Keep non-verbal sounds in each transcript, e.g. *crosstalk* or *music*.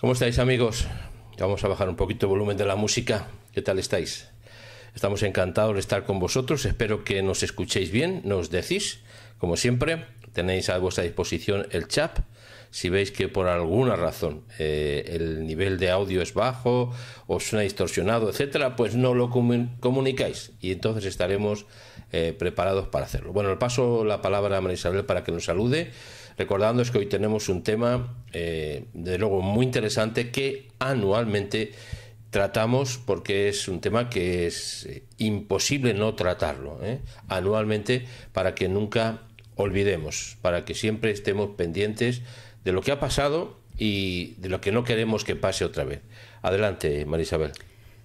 ¿Cómo estáis amigos? Vamos a bajar un poquito el volumen de la música. ¿Qué tal estáis? Estamos encantados de estar con vosotros. Espero que nos escuchéis bien, nos decís. Como siempre, tenéis a vuestra disposición el chat. Si veis que por alguna razón eh, el nivel de audio es bajo o suena distorsionado, etcétera, pues no lo comunicáis y entonces estaremos eh, preparados para hacerlo. Bueno, le paso la palabra a María Isabel para que nos salude es que hoy tenemos un tema, eh, de luego, muy interesante que anualmente tratamos porque es un tema que es eh, imposible no tratarlo ¿eh? anualmente para que nunca olvidemos, para que siempre estemos pendientes de lo que ha pasado y de lo que no queremos que pase otra vez. Adelante, Marisabel.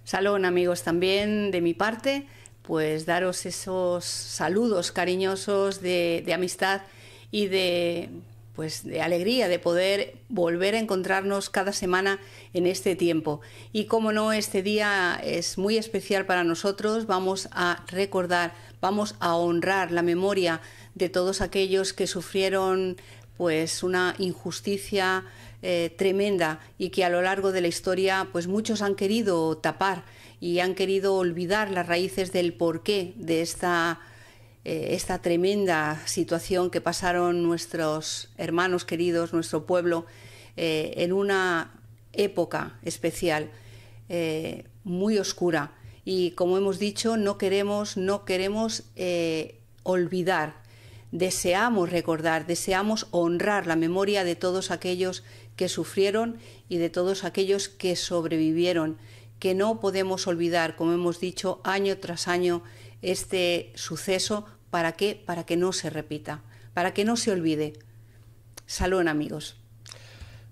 Salón, amigos, también de mi parte, pues daros esos saludos cariñosos de amistad y de pues de alegría de poder volver a encontrarnos cada semana en este tiempo. Y como no, este día es muy especial para nosotros. Vamos a recordar, vamos a honrar la memoria de todos aquellos que sufrieron pues una injusticia eh, tremenda y que a lo largo de la historia pues muchos han querido tapar y han querido olvidar las raíces del porqué de esta eh, esta tremenda situación que pasaron nuestros hermanos queridos, nuestro pueblo, eh, en una época especial, eh, muy oscura. Y como hemos dicho, no queremos, no queremos olvidar, deseamos recordar, deseamos honrar la memoria de todos aquellos que sufrieron y de todos aquellos que sobrevivieron, que no podemos olvidar, como hemos dicho, año tras año este suceso. ¿Para qué? Para que no se repita, para que no se olvide. Salud, amigos.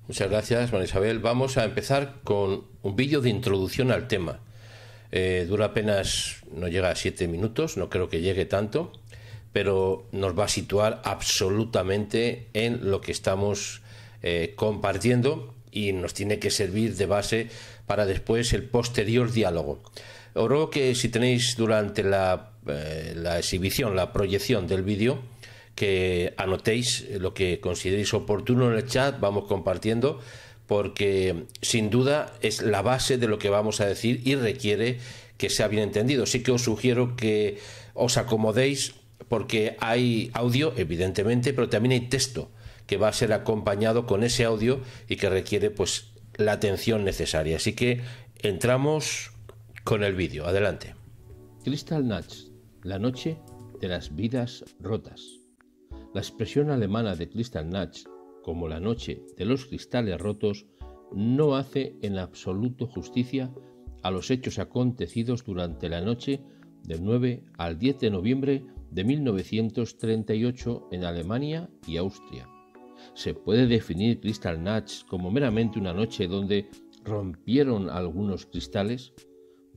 Muchas gracias, María Isabel. Vamos a empezar con un vídeo de introducción al tema. Eh, dura apenas, no llega a siete minutos, no creo que llegue tanto, pero nos va a situar absolutamente en lo que estamos eh, compartiendo y nos tiene que servir de base para después el posterior diálogo. Os que si tenéis durante eh, la, exhibición, la proyección del vídeo, que anotéis lo que consideréis oportuno en el chat, vamos compartiendo, porque sin duda es la base de lo que vamos a decir y requiere que sea bien entendido. así que os sugiero que os acomodéis porque hay audio, evidentemente, pero también hay texto que va a ser acompañado con ese audio y que requiere pues la atención necesaria. Así que entramos con el vídeo. Adelante. Crystal Natch, la noche de las vidas rotas. La expresión alemana de Crystal Natch como la noche de los cristales rotos, no hace en absoluto justicia a los hechos acontecidos durante la noche del 9 al 10 de noviembre de 1938 en Alemania y Austria. Se puede definir Crystal Natch como meramente una noche donde rompieron algunos cristales,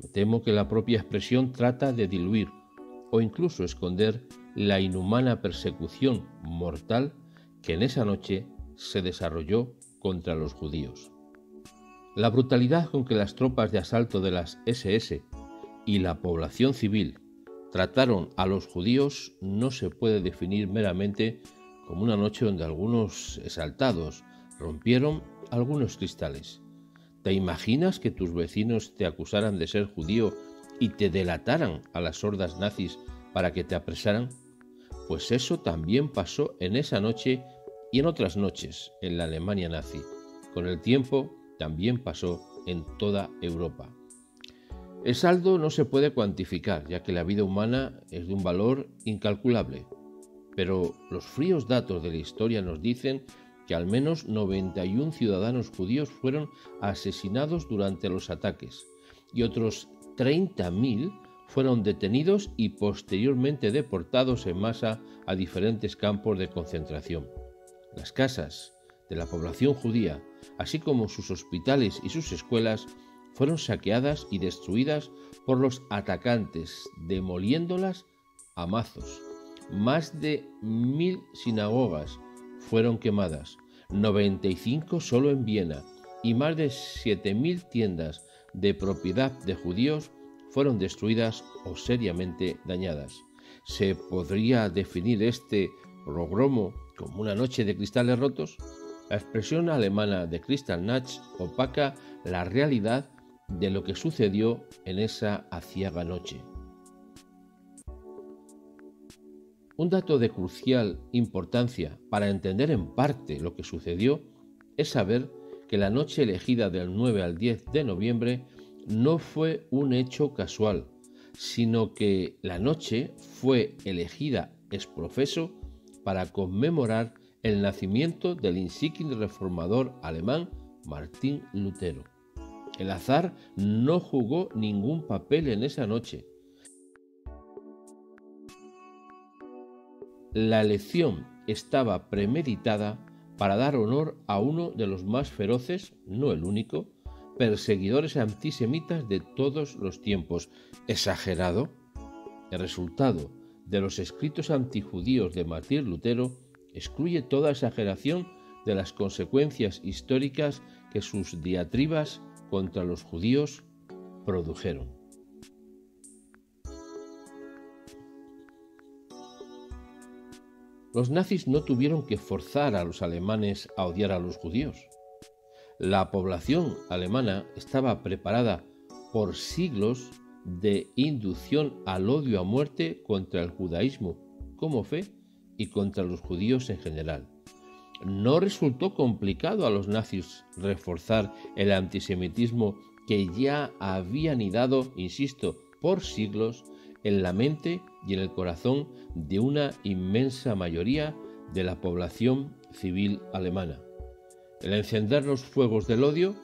me temo que la propia expresión trata de diluir o incluso esconder la inhumana persecución mortal que en esa noche se desarrolló contra los judíos. La brutalidad con que las tropas de asalto de las SS y la población civil trataron a los judíos no se puede definir meramente como una noche donde algunos exaltados rompieron algunos cristales ¿Te imaginas que tus vecinos te acusaran de ser judío y te delataran a las hordas nazis para que te apresaran? Pues eso también pasó en esa noche y en otras noches en la Alemania nazi. Con el tiempo también pasó en toda Europa. El saldo no se puede cuantificar, ya que la vida humana es de un valor incalculable. Pero los fríos datos de la historia nos dicen que al menos 91 ciudadanos judíos fueron asesinados durante los ataques y otros 30.000 fueron detenidos y posteriormente deportados en masa a diferentes campos de concentración. Las casas de la población judía, así como sus hospitales y sus escuelas, fueron saqueadas y destruidas por los atacantes, demoliéndolas a mazos. Más de mil sinagogas fueron quemadas, 95 solo en Viena, y más de 7.000 tiendas de propiedad de judíos fueron destruidas o seriamente dañadas. ¿Se podría definir este rogromo como una noche de cristales rotos? La expresión alemana de Kristallnacht opaca la realidad de lo que sucedió en esa aciaga noche. Un dato de crucial importancia para entender en parte lo que sucedió es saber que la noche elegida del 9 al 10 de noviembre no fue un hecho casual, sino que la noche fue elegida ex profeso para conmemorar el nacimiento del insigne reformador alemán Martín Lutero. El azar no jugó ningún papel en esa noche, La elección estaba premeditada para dar honor a uno de los más feroces, no el único, perseguidores antisemitas de todos los tiempos. ¿Exagerado? El resultado de los escritos antijudíos de Martín Lutero excluye toda exageración de las consecuencias históricas que sus diatribas contra los judíos produjeron. Los nazis no tuvieron que forzar a los alemanes a odiar a los judíos. La población alemana estaba preparada por siglos de inducción al odio a muerte contra el judaísmo como fe y contra los judíos en general. No resultó complicado a los nazis reforzar el antisemitismo que ya había hidado, insisto, por siglos en la mente y en el corazón de una inmensa mayoría de la población civil alemana. El encender los fuegos del odio,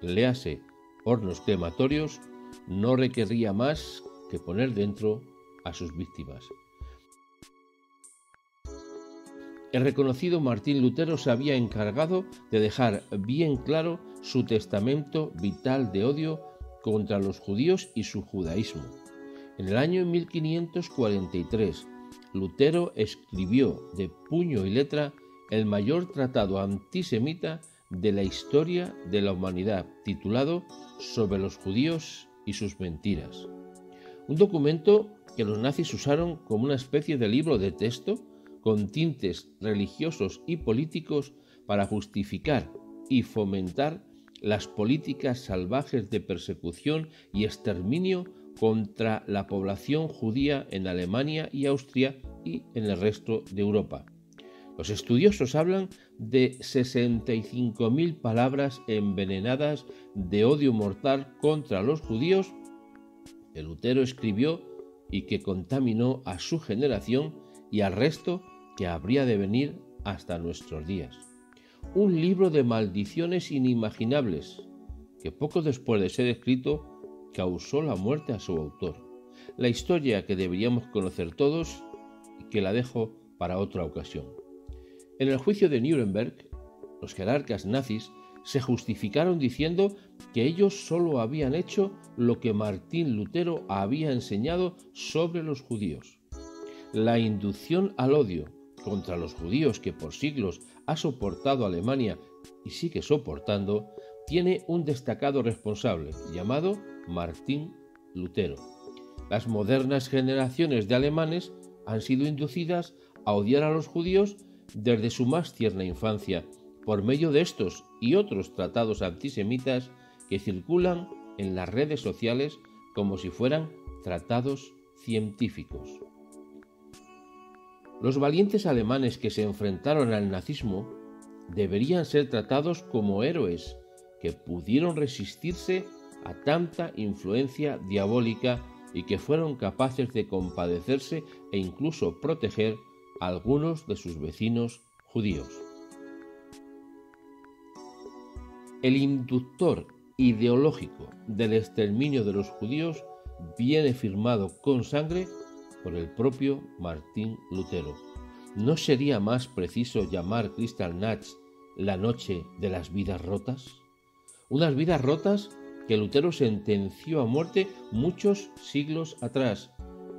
lease, hornos crematorios, no requería más que poner dentro a sus víctimas. El reconocido Martín Lutero se había encargado de dejar bien claro su testamento vital de odio contra los judíos y su judaísmo. En el año 1543, Lutero escribió de puño y letra el mayor tratado antisemita de la historia de la humanidad, titulado Sobre los judíos y sus mentiras. Un documento que los nazis usaron como una especie de libro de texto con tintes religiosos y políticos para justificar y fomentar las políticas salvajes de persecución y exterminio contra la población judía en Alemania y Austria y en el resto de Europa. Los estudiosos hablan de 65.000 palabras envenenadas de odio mortal contra los judíos que Lutero escribió y que contaminó a su generación y al resto que habría de venir hasta nuestros días. Un libro de maldiciones inimaginables que poco después de ser escrito causó la muerte a su autor. La historia que deberíamos conocer todos y que la dejo para otra ocasión. En el juicio de Nuremberg, los jerarcas nazis se justificaron diciendo que ellos solo habían hecho lo que Martín Lutero había enseñado sobre los judíos. La inducción al odio contra los judíos que por siglos ha soportado Alemania y sigue soportando, tiene un destacado responsable llamado Martín Lutero. Las modernas generaciones de alemanes han sido inducidas a odiar a los judíos desde su más tierna infancia, por medio de estos y otros tratados antisemitas que circulan en las redes sociales como si fueran tratados científicos. Los valientes alemanes que se enfrentaron al nazismo deberían ser tratados como héroes que pudieron resistirse a tanta influencia diabólica y que fueron capaces de compadecerse e incluso proteger a algunos de sus vecinos judíos. El inductor ideológico del exterminio de los judíos viene firmado con sangre por el propio Martín Lutero. ¿No sería más preciso llamar Kristallnacht la noche de las vidas rotas? Unas vidas rotas que Lutero sentenció a muerte muchos siglos atrás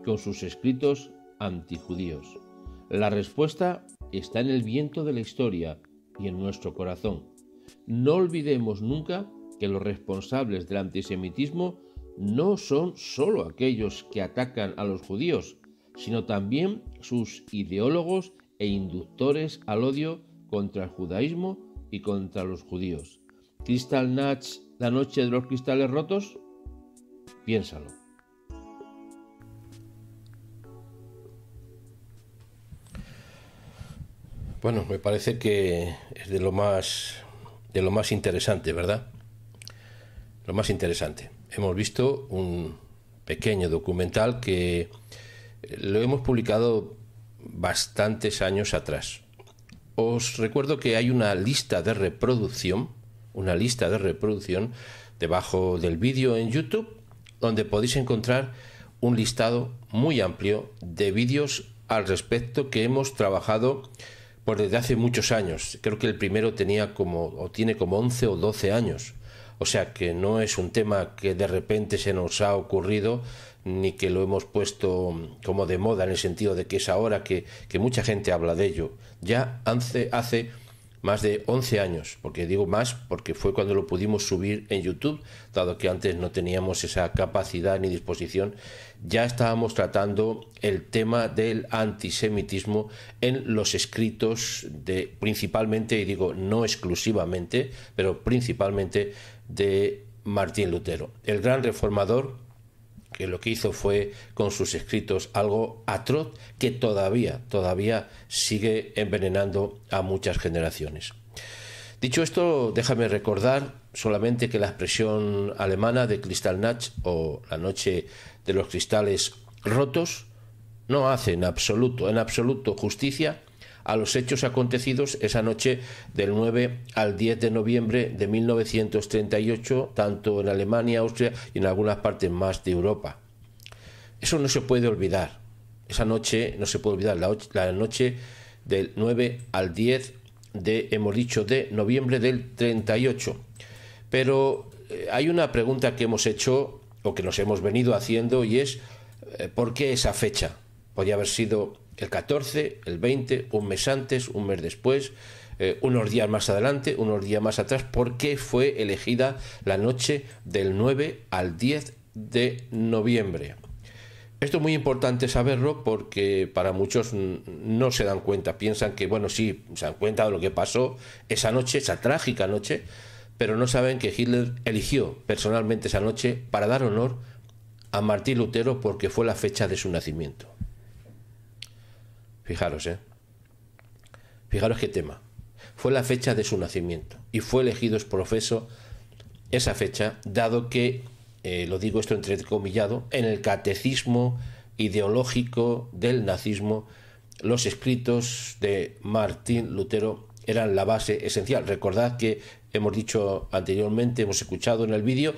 con sus escritos antijudíos. La respuesta está en el viento de la historia y en nuestro corazón. No olvidemos nunca que los responsables del antisemitismo no son sólo aquellos que atacan a los judíos, sino también sus ideólogos e inductores al odio contra el judaísmo y contra los judíos. Kristallnacht la noche de los cristales rotos? Piénsalo. Bueno, me parece que es de lo más de lo más interesante, ¿verdad? Lo más interesante. Hemos visto un pequeño documental que lo hemos publicado bastantes años atrás. Os recuerdo que hay una lista de reproducción una lista de reproducción debajo del vídeo en YouTube, donde podéis encontrar un listado muy amplio de vídeos al respecto que hemos trabajado por desde hace muchos años. Creo que el primero tenía como o tiene como 11 o 12 años. O sea que no es un tema que de repente se nos ha ocurrido ni que lo hemos puesto como de moda en el sentido de que es ahora que, que mucha gente habla de ello. Ya hace, hace más de 11 años, porque digo más porque fue cuando lo pudimos subir en YouTube, dado que antes no teníamos esa capacidad ni disposición, ya estábamos tratando el tema del antisemitismo en los escritos de principalmente, y digo no exclusivamente, pero principalmente de Martín Lutero, el gran reformador que lo que hizo fue con sus escritos algo atroz que todavía, todavía sigue envenenando a muchas generaciones. Dicho esto, déjame recordar solamente que la expresión alemana de Kristallnacht o la noche de los cristales rotos no hace en absoluto, en absoluto justicia a los hechos acontecidos esa noche del 9 al 10 de noviembre de 1938, tanto en Alemania, Austria y en algunas partes más de Europa. Eso no se puede olvidar. Esa noche no se puede olvidar, la, noche del 9 al 10 de, hemos dicho, de noviembre del 38. Pero eh, hay una pregunta que hemos hecho o que nos hemos venido haciendo y es eh, ¿por qué esa fecha? Podría haber sido el 14, el 20, un mes antes, un mes después, eh, unos días más adelante, unos días más atrás, porque fue elegida la noche del 9 al 10 de noviembre. Esto es muy importante saberlo porque para muchos no se dan cuenta, piensan que, bueno, sí, se dan cuenta de lo que pasó esa noche, esa trágica noche, pero no saben que Hitler eligió personalmente esa noche para dar honor a Martín Lutero porque fue la fecha de su nacimiento. Fijaros, ¿eh? Fijaros qué tema. Fue la fecha de su nacimiento y fue elegido profeso esa fecha, dado que, eh, lo digo esto entrecomillado, en el catecismo ideológico del nazismo, los escritos de Martín Lutero eran la base esencial. Recordad que hemos dicho anteriormente, hemos escuchado en el vídeo,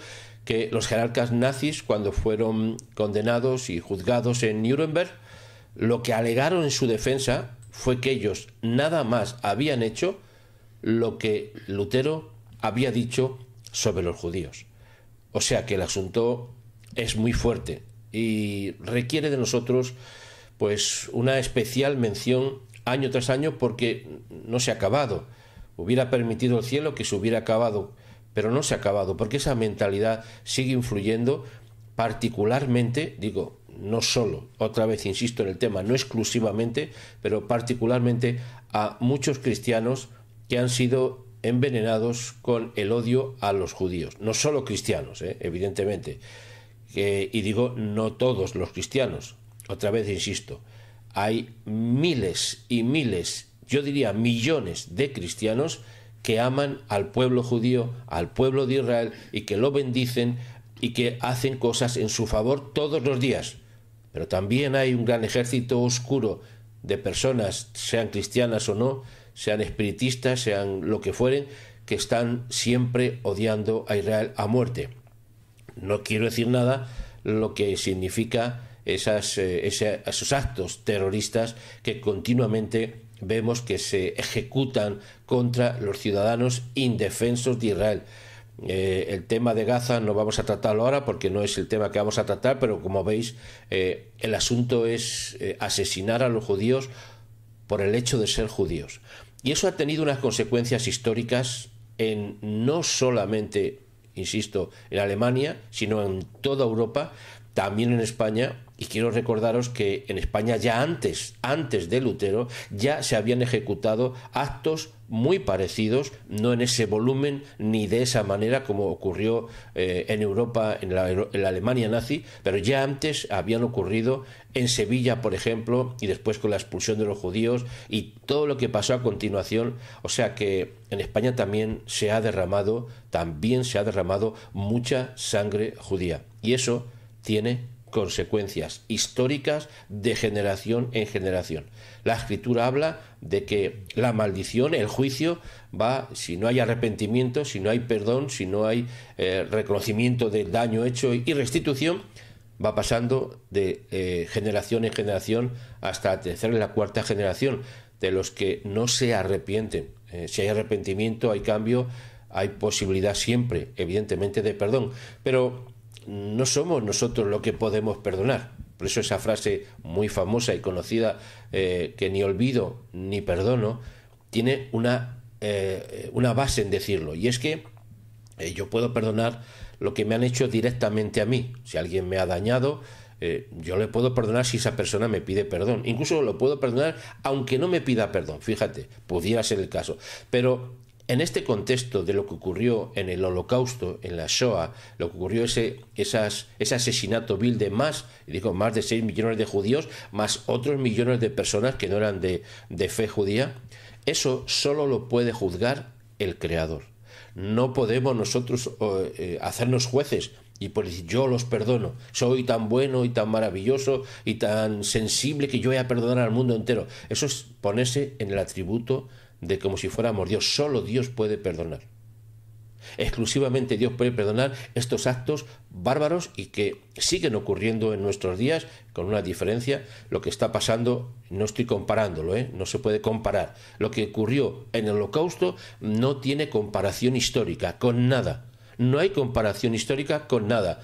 que los jerarcas nazis, cuando fueron condenados y juzgados en Nuremberg, lo que alegaron en su defensa fue que ellos nada más habían hecho lo que Lutero había dicho sobre los judíos. O sea que el asunto es muy fuerte y requiere de nosotros pues una especial mención año tras año porque no se ha acabado. Hubiera permitido el cielo que se hubiera acabado, pero no se ha acabado porque esa mentalidad sigue influyendo particularmente, digo, no solo, otra vez insisto en el tema, no exclusivamente, pero particularmente a muchos cristianos que han sido envenenados con el odio a los judíos. No solo cristianos, ¿eh? evidentemente. y digo, no todos los cristianos. Otra vez insisto, hay miles y miles, yo diría millones de cristianos que aman al pueblo judío, al pueblo de Israel y que lo bendicen y que hacen cosas en su favor todos los días. Pero también hay un gran ejército oscuro de personas, sean cristianas o no, sean espiritistas, sean lo que fueren, que están siempre odiando a Israel a muerte. No quiero decir nada lo que significa eh, esos actos terroristas que continuamente vemos que se ejecutan contra los ciudadanos indefensos de Israel. Eh, el tema de Gaza no vamos a tratarlo ahora porque no es el tema que vamos a tratar, pero como veis, eh, el asunto es eh, asesinar a los judíos por el hecho de ser judíos. Y eso ha tenido unas consecuencias históricas en no solamente, insisto, en Alemania, sino en toda Europa, también en España y quiero recordaros que en España ya antes, antes de Lutero, ya se habían ejecutado actos muy parecidos, no en ese volumen ni de esa manera como ocurrió eh, en Europa, en la, en la, Alemania nazi, pero ya antes habían ocurrido en Sevilla, por ejemplo, y después con la expulsión de los judíos y todo lo que pasó a continuación. O sea que en España también se ha derramado, también se ha derramado mucha sangre judía. Y eso tiene consecuencias históricas de generación en generación. La escritura habla de que la maldición, el juicio, va, si no hay arrepentimiento, si no hay perdón, si no hay eh, reconocimiento del daño hecho y restitución, va pasando de eh, generación en generación hasta la tercera y la cuarta generación de los que no se arrepienten. Eh, si hay arrepentimiento, hay cambio, hay posibilidad siempre, evidentemente, de perdón. Pero no somos nosotros lo que podemos perdonar. Por eso esa frase muy famosa y conocida, eh, que ni olvido ni perdono, tiene una, eh, una base en decirlo. Y es que eh, yo puedo perdonar lo que me han hecho directamente a mí. Si alguien me ha dañado, yo le puedo perdonar si esa persona me pide perdón. Incluso lo puedo perdonar aunque no me pida perdón, fíjate, pudiera ser el caso. Pero en este contexto de lo que ocurrió en el Holocausto, en la Shoah, lo que ocurrió ese, ese asesinato vil de más, digo, más de 6 millones de judíos, más otros millones de personas que no eran de, fe judía, eso solo lo puede juzgar el Creador. No podemos nosotros eh, eh, hacernos jueces y decir, yo los perdono. Soy tan bueno y tan maravilloso y tan sensible que yo voy a perdonar al mundo entero. Eso es ponerse en el atributo de como si fuéramos Dios. Solo Dios puede perdonar. Exclusivamente Dios puede perdonar estos actos bárbaros y que siguen ocurriendo en nuestros días, con una diferencia. Lo que está pasando, no estoy comparándolo, ¿eh? no se puede comparar. Lo que ocurrió en el holocausto no tiene comparación histórica con nada. No hay comparación histórica con nada.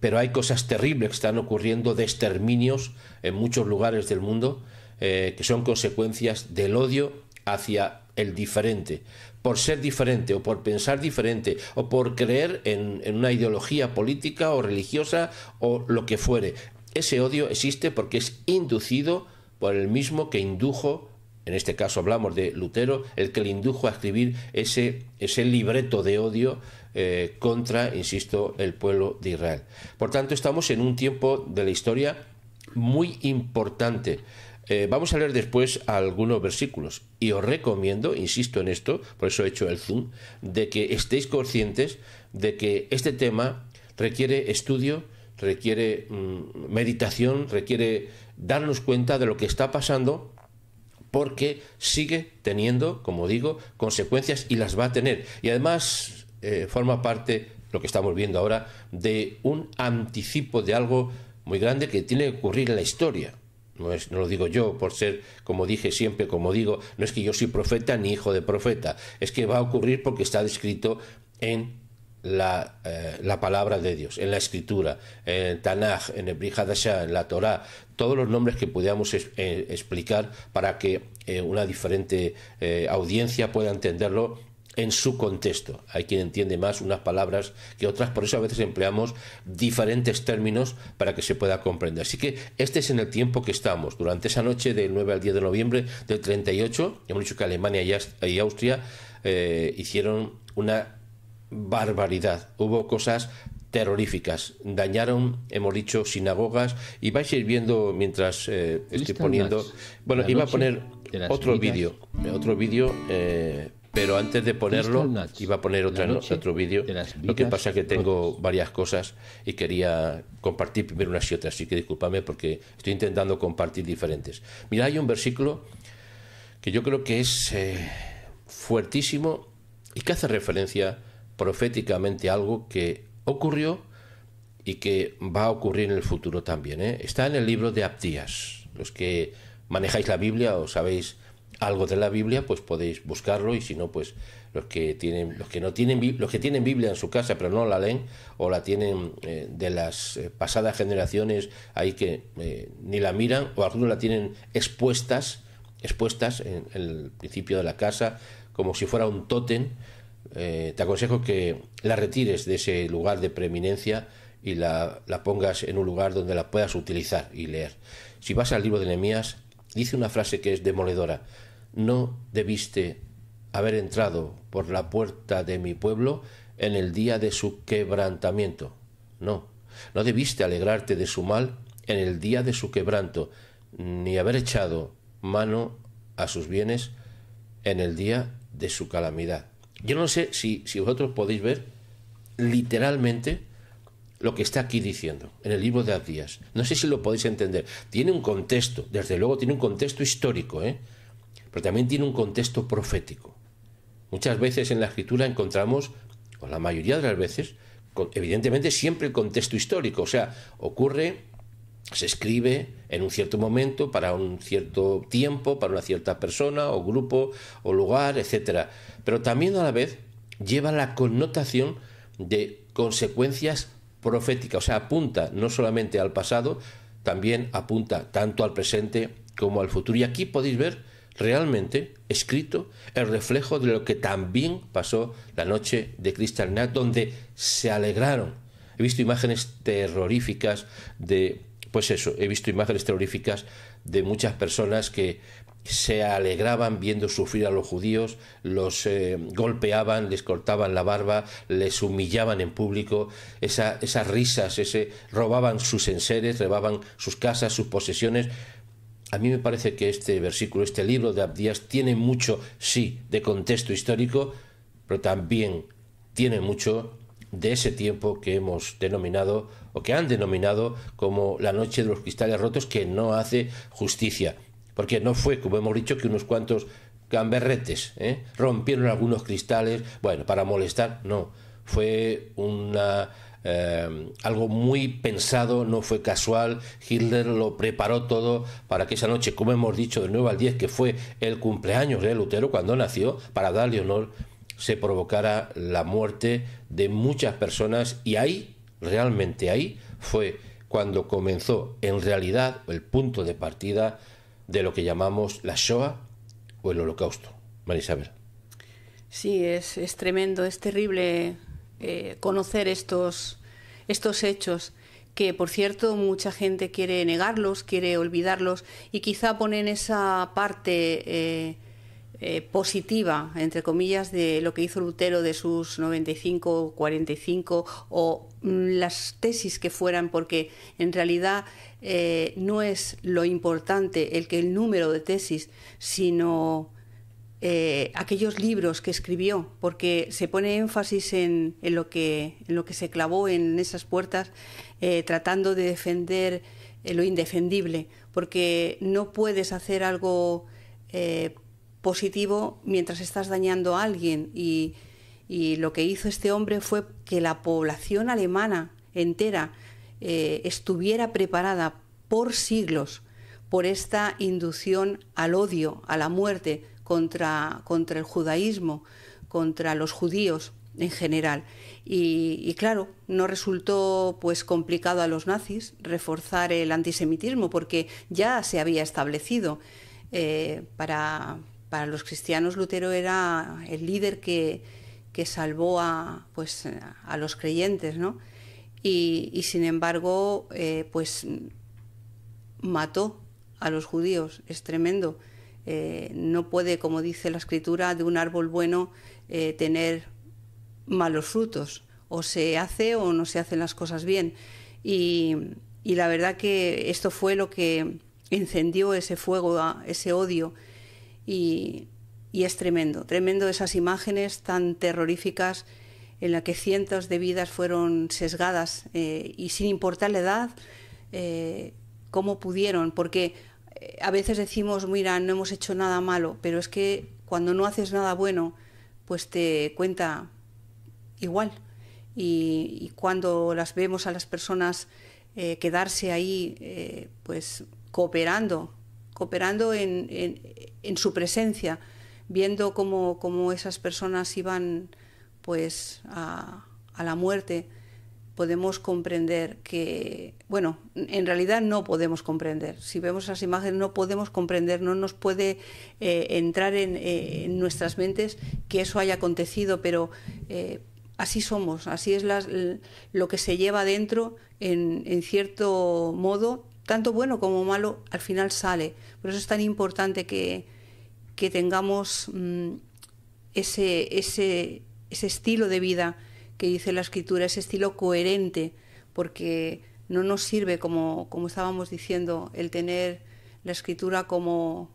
Pero hay cosas terribles que están ocurriendo de exterminios en muchos lugares del mundo eh, que son consecuencias del odio hacia el diferente, por ser diferente o por pensar diferente o por creer en, una ideología política o religiosa o lo que fuere. Ese odio existe porque es inducido por el mismo que indujo, en este caso hablamos de Lutero, el que le indujo a escribir ese, ese libreto de odio eh, contra, insisto, el pueblo de Israel. Por tanto, estamos en un tiempo de la historia muy importante. Eh, vamos a leer después algunos versículos y os recomiendo, insisto en esto, por eso he hecho el zoom, de que estéis conscientes de que este tema requiere estudio, requiere mm, meditación, requiere darnos cuenta de lo que está pasando porque sigue teniendo, como digo, consecuencias y las va a tener. Y además eh, forma parte, lo que estamos viendo ahora, de un anticipo de algo muy grande que tiene que ocurrir en la historia no, lo digo yo por ser, como dije siempre, como digo, no es que yo soy profeta ni hijo de profeta, es que va a ocurrir porque está descrito en la, eh, palabra de Dios, en la escritura, en Tanaj, en el sha en la Torah, todos los nombres que podamos eh, explicar para que eh, una diferente audiencia pueda entenderlo en su contexto. Hay quien entiende más unas palabras que otras, por eso a veces empleamos diferentes términos para que se pueda comprender. Así que este es en el tiempo que estamos. Durante esa noche del 9 al 10 de noviembre del 38, hemos dicho que Alemania y Austria eh, hicieron una barbaridad. Hubo cosas terroríficas. Dañaron, hemos dicho, sinagogas. Y vais a ir viendo mientras eh, estoy poniendo... Bueno, iba a poner eh, otro vídeo. Otro vídeo pero antes de ponerlo iba a poner otra, otro vídeo. Lo que pasa es que tengo varias cosas y quería compartir primero unas y otras, así que discúlpame porque estoy intentando compartir diferentes. Mira, hay un versículo que yo creo que es eh, fuertísimo y que hace referencia proféticamente a algo que ocurrió y que va a ocurrir en el futuro también. ¿eh? Está en el libro de Abdías. Los que manejáis la Biblia o sabéis algo de la Biblia, pues podéis buscarlo y si no, pues los que tienen, los que no tienen, los que tienen Biblia en su casa pero no la leen o la tienen eh, de las eh, pasadas generaciones ahí que eh, ni la miran o algunos la tienen expuestas, expuestas en, el principio de la casa como si fuera un tótem. te aconsejo que la retires de ese lugar de preeminencia y la, pongas en un lugar donde la puedas utilizar y leer. Si vas al libro de Nehemías, dice una frase que es demoledora no debiste haber entrado por la puerta de mi pueblo en el día de su quebrantamiento. No, no debiste alegrarte de su mal en el día de su quebranto, ni haber echado mano a sus bienes en el día de su calamidad. Yo no sé si, si vosotros podéis ver literalmente lo que está aquí diciendo en el libro de Adías. No sé si lo podéis entender. Tiene un contexto, desde luego tiene un contexto histórico, ¿eh? pero también tiene un contexto profético. Muchas veces en la escritura encontramos, o la mayoría de las veces, evidentemente siempre el contexto histórico, o sea, ocurre, se escribe en un cierto momento, para un cierto tiempo, para una cierta persona o grupo o lugar, etc. Pero también a la vez lleva la connotación de consecuencias proféticas, o sea, apunta no solamente al pasado, también apunta tanto al presente como al futuro. Y aquí podéis ver realmente escrito el reflejo de lo que también pasó la noche de Kristallnacht, donde se alegraron. He visto imágenes terroríficas de, pues eso, he visto imágenes terroríficas de muchas personas que se alegraban viendo sufrir a los judíos, los eh, golpeaban, les cortaban la barba, les humillaban en público, esas risas, ese, robaban sus enseres, robaban sus casas, sus posesiones, a mí me parece que este versículo, este libro de Abdías tiene mucho, sí, de contexto histórico, pero también tiene mucho de ese tiempo que hemos denominado o que han denominado como la noche de los cristales rotos que no hace justicia, porque no fue, como hemos dicho, que unos cuantos gamberretes ¿eh? rompieron algunos cristales, bueno, para molestar, no, fue una Em, algo muy pensado, no fue casual. Hitler lo preparó todo para que esa noche, como hemos dicho, de nuevo al 10, que fue el cumpleaños de Lutero cuando nació, para darle honor, se provocara la muerte de muchas personas y ahí, realmente ahí, fue cuando comenzó en realidad el punto de partida de lo que llamamos la Shoah o el Holocausto. Marisabel. Sí, es, es tremendo, es terrible eh, conocer estos, estos hechos que por cierto mucha gente quiere negarlos, quiere olvidarlos y quizá ponen esa parte eh, eh, positiva, entre comillas, de lo que hizo Lutero de sus 95, 45 o mm, las tesis que fueran, porque en realidad no es lo importante el que el número de tesis, sino eh, aquellos libros que escribió, porque se pone énfasis en, lo, que, se clavó en esas puertas, eh, tratando de defender eh, lo indefendible, porque no puedes hacer algo positivo mientras estás dañando a alguien. y, lo que hizo este hombre fue que la población alemana entera estuviera preparada por siglos por esta inducción al odio, a la muerte, contra, el judaísmo, contra los judíos en general. Y, claro, no resultó pues complicado a los nazis reforzar el antisemitismo porque ya se había establecido. Eh, para, los cristianos Lutero era el líder que, salvó pues, a, los creyentes, Y, sin embargo, eh, pues mató a los judíos, es tremendo. Eh, no puede, como dice la escritura, de un árbol bueno eh, tener malos frutos. O se hace o no se hacen las cosas bien. Y, la verdad que esto fue lo que encendió ese fuego, ese odio. Y, es tremendo, tremendo esas imágenes tan terroríficas en las que cientos de vidas fueron sesgadas eh, y sin importar la edad, cómo pudieron, porque a veces decimos, mira, no hemos hecho nada malo, pero es que cuando no haces nada bueno, pues te cuenta igual. Y, cuando las vemos a las personas eh, quedarse ahí, eh, pues cooperando, cooperando en, su presencia, viendo cómo, esas personas iban pues a la muerte, podemos comprender que, bueno, en realidad no podemos comprender. Si vemos esas imágenes no podemos comprender, no nos puede eh, entrar eh, en, nuestras mentes que eso haya acontecido, pero eh, así somos, así es lo que se lleva dentro en, cierto modo, tanto bueno como malo, al final sale. Por eso es tan importante que, que tengamos mm, ese, ese, ese estilo de vida que dice la escritura, ese estilo coherente, porque no nos sirve, como, como estábamos diciendo, el tener la escritura como,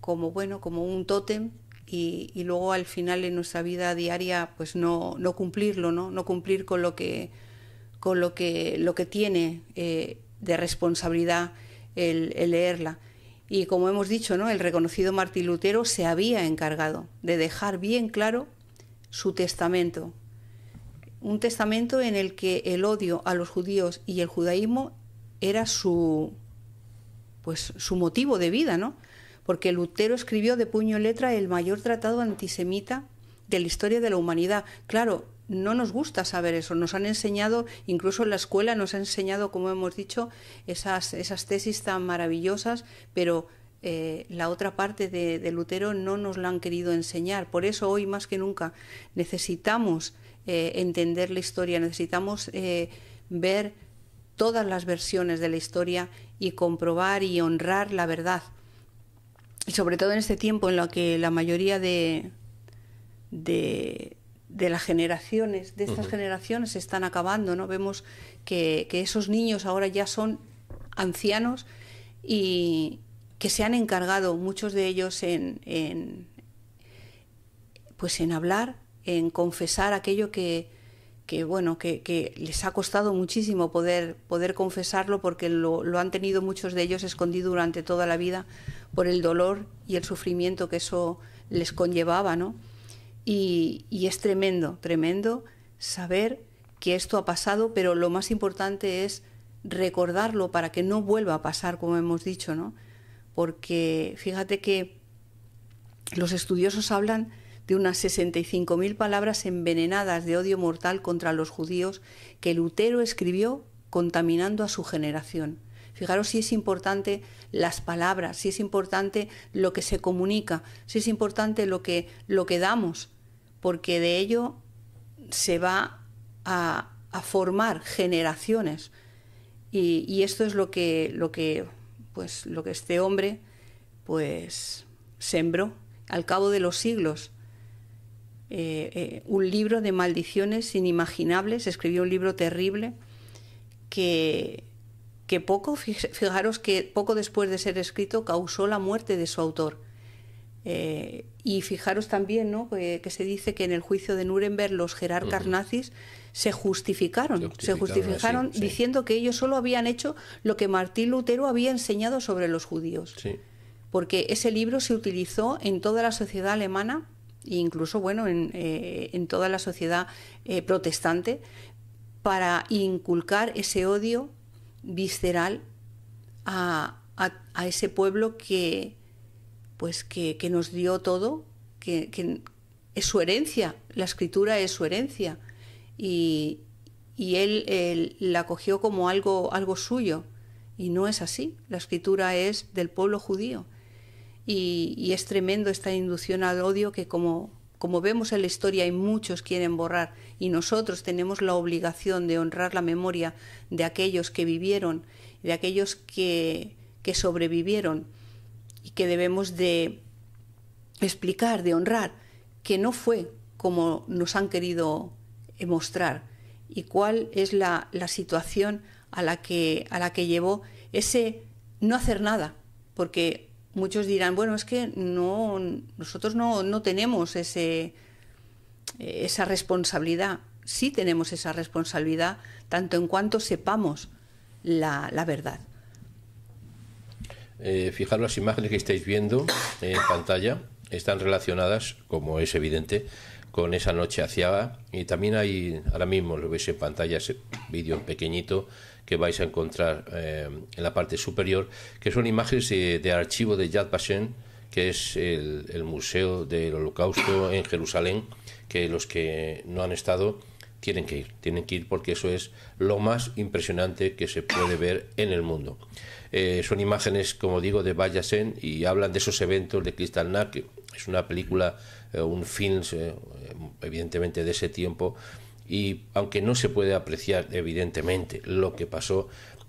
como bueno, como un tótem y, luego al final en nuestra vida diaria pues no, no cumplirlo, ¿no? cumplir con lo que con lo que lo que tiene eh, de responsabilidad el, leerla. Y como hemos dicho, ¿no? El reconocido Martín Lutero se había encargado de dejar bien claro su testamento, un testamento en el que el odio a los judíos y el judaísmo era su pues su motivo de vida, ¿no? Porque Lutero escribió de puño y letra el mayor tratado antisemita de la historia de la humanidad. Claro, no nos gusta saber eso. Nos han enseñado, incluso en la escuela, nos han enseñado, como hemos dicho, esas, esas tesis tan maravillosas, pero eh, la otra parte de, de Lutero no nos la han querido enseñar. Por eso hoy más que nunca necesitamos eh, entender la historia, necesitamos eh, ver todas las versiones de la historia y comprobar y honrar la verdad. Y sobre todo en este tiempo en lo que la mayoría de, de, de las generaciones, de estas generaciones, están acabando, ¿no? Vemos que, esos niños ahora ya son ancianos y que se han encargado muchos de ellos en, en, pues en hablar en confesar aquello que, que bueno, que, les ha costado muchísimo poder, poder confesarlo porque lo, han tenido muchos de ellos escondido durante toda la vida por el dolor y el sufrimiento que eso les conllevaba, ¿no? Y, y es tremendo, tremendo saber que esto ha pasado, pero lo más importante es recordarlo para que no vuelva a pasar, como hemos dicho, ¿no? Porque fíjate que los estudiosos hablan de unas 65.000 palabras envenenadas de odio mortal contra los judíos que Lutero escribió contaminando a su generación. Fijaros si es importante las palabras, si es importante lo que se comunica, si es importante lo que, lo que damos, porque de ello se va a, formar generaciones. Y, esto es lo que, lo que, pues, lo que este hombre pues, sembró al cabo de los siglos. Eh, eh, un libro de maldiciones inimaginables, escribió un libro terrible que, que poco, fijaros que poco después de ser escrito causó la muerte de su autor. Eh, y fijaros también que, se dice que en el juicio de Nuremberg los jerarcas nazis se justificaron, se justificaron, diciendo que ellos solo habían hecho lo que Martín Lutero había enseñado sobre los judíos. Porque ese libro se utilizó en toda la sociedad alemana e incluso bueno, eh, en, toda la sociedad eh, protestante, para inculcar ese odio visceral a, ese pueblo que, pues que, nos dio todo, que, es su herencia, la escritura es su herencia, y, él, la cogió como algo, algo suyo, y no es así, la escritura es del pueblo judío y, es tremendo esta inducción al odio que como, como vemos en la historia y muchos quieren borrar y nosotros tenemos la obligación de honrar la memoria de aquellos que vivieron, de aquellos que, que sobrevivieron y que debemos de explicar, de honrar, que no fue como nos han querido mostrar y cuál es la, la situación a la, que, a la que llevó ese no hacer nada, porque muchos dirán, bueno, es que no, nosotros no, tenemos ese, esa responsabilidad. Sí tenemos esa responsabilidad, tanto en cuanto sepamos la, verdad. Eh, fijaros las imágenes que estáis viendo en pantalla, están relacionadas, como es evidente, con esa noche hacia y también hay ahora mismo lo veis en pantalla ese vídeo pequeñito que vais a encontrar eh, en la parte superior, que son imágenes de, archivo de Yad Vashem, que es el, Museo del Holocausto en Jerusalén, que los que no han estado tienen que ir, tienen que ir porque eso es lo más impresionante que se puede ver en el mundo. Eh, son imágenes, como digo, de Bayasen y hablan de esos eventos de Kristallnacht, que es una película, eh, un film, evidentemente de ese tiempo, y aunque no se puede apreciar evidentemente lo que pasó,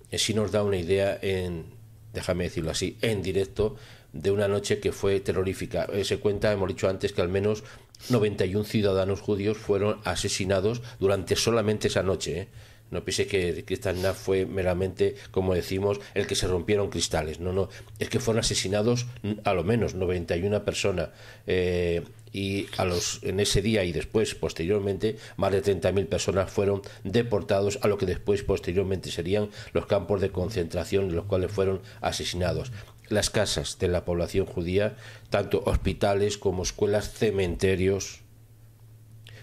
eh, sí nos da una idea en, déjame decirlo así, en directo de una noche que fue terrorífica. Eh, se cuenta, hemos dicho antes, que al menos 91 ciudadanos judíos fueron asesinados durante solamente esa noche. ¿eh? No piense que Kristallnacht fue meramente, como decimos, el que se rompieron cristales. No, no. Es que fueron asesinados a lo menos 91 personas. Eh, y a los, en ese día y después, posteriormente, más de 30.000 personas fueron deportados a lo que después, posteriormente, serían los campos de concentración en los cuales fueron asesinados las casas de la población judía, tanto hospitales como escuelas, cementerios,